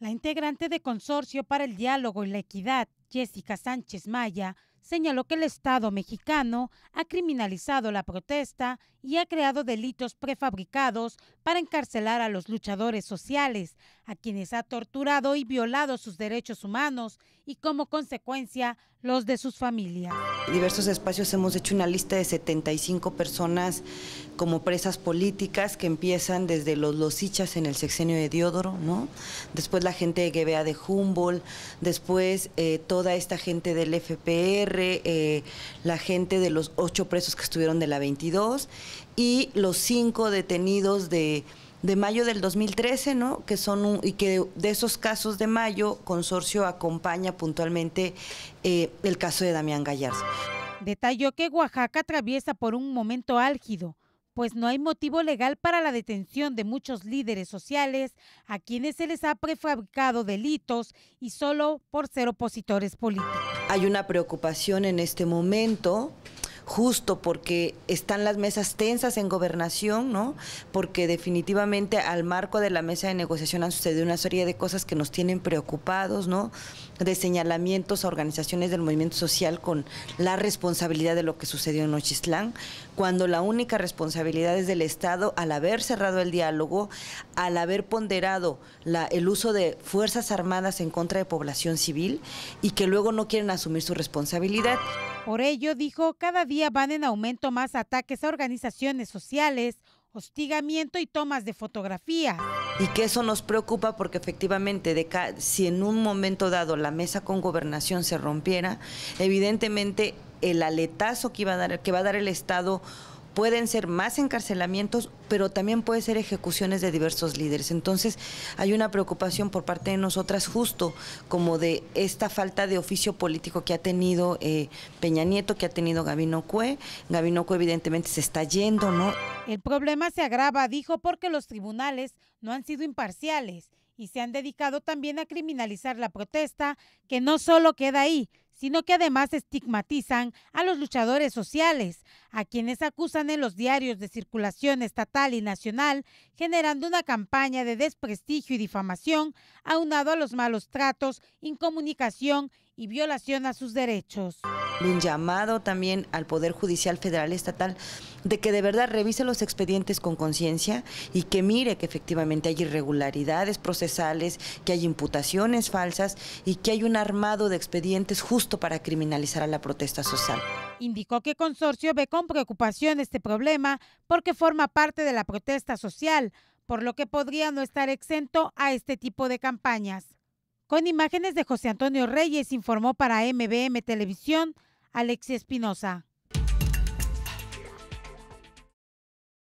La integrante de Consorcio para el Diálogo y la Equidad, Jessica Sánchez Maya, señaló que el Estado mexicano ha criminalizado la protesta y ha creado delitos prefabricados para encarcelar a los luchadores sociales, a quienes ha torturado y violado sus derechos humanos y como consecuencia los de sus familias. En diversos espacios hemos hecho una lista de 75 personas como presas políticas que empiezan desde los losichas en el sexenio de Diodoro, ¿no? después la gente de GBA de Humboldt, después eh, toda esta gente del FPR, eh, la gente de los ocho presos que estuvieron de la 22 y los cinco detenidos de, de mayo del 2013, ¿no? Que son y que de esos casos de mayo, Consorcio acompaña puntualmente eh, el caso de Damián Gallardo. Detalló que Oaxaca atraviesa por un momento álgido pues no hay motivo legal para la detención de muchos líderes sociales a quienes se les ha prefabricado delitos y solo por ser opositores políticos. Hay una preocupación en este momento justo porque están las mesas tensas en gobernación, ¿no? Porque definitivamente al marco de la mesa de negociación han sucedido una serie de cosas que nos tienen preocupados, ¿no? De señalamientos a organizaciones del movimiento social con la responsabilidad de lo que sucedió en Nochislán, cuando la única responsabilidad es del Estado al haber cerrado el diálogo, al haber ponderado la, el uso de fuerzas armadas en contra de población civil y que luego no quieren asumir su responsabilidad. Por ello, dijo, cada día van en aumento más ataques a organizaciones sociales, hostigamiento y tomas de fotografía. Y que eso nos preocupa porque efectivamente si en un momento dado la mesa con gobernación se rompiera, evidentemente el aletazo que, que va a dar el Estado pueden ser más encarcelamientos, pero también puede ser ejecuciones de diversos líderes. Entonces, hay una preocupación por parte de nosotras justo como de esta falta de oficio político que ha tenido eh, Peña Nieto, que ha tenido Gabino Cue. Gabino Cue evidentemente se está yendo, ¿no? El problema se agrava, dijo, porque los tribunales no han sido imparciales y se han dedicado también a criminalizar la protesta, que no solo queda ahí, sino que además estigmatizan a los luchadores sociales, a quienes acusan en los diarios de circulación estatal y nacional, generando una campaña de desprestigio y difamación, aunado a los malos tratos, incomunicación y violación a sus derechos un llamado también al Poder Judicial Federal Estatal de que de verdad revise los expedientes con conciencia y que mire que efectivamente hay irregularidades procesales, que hay imputaciones falsas y que hay un armado de expedientes justo para criminalizar a la protesta social. Indicó que Consorcio ve con preocupación este problema porque forma parte de la protesta social, por lo que podría no estar exento a este tipo de campañas. Con imágenes de José Antonio Reyes informó para MBM Televisión Alexia Espinosa.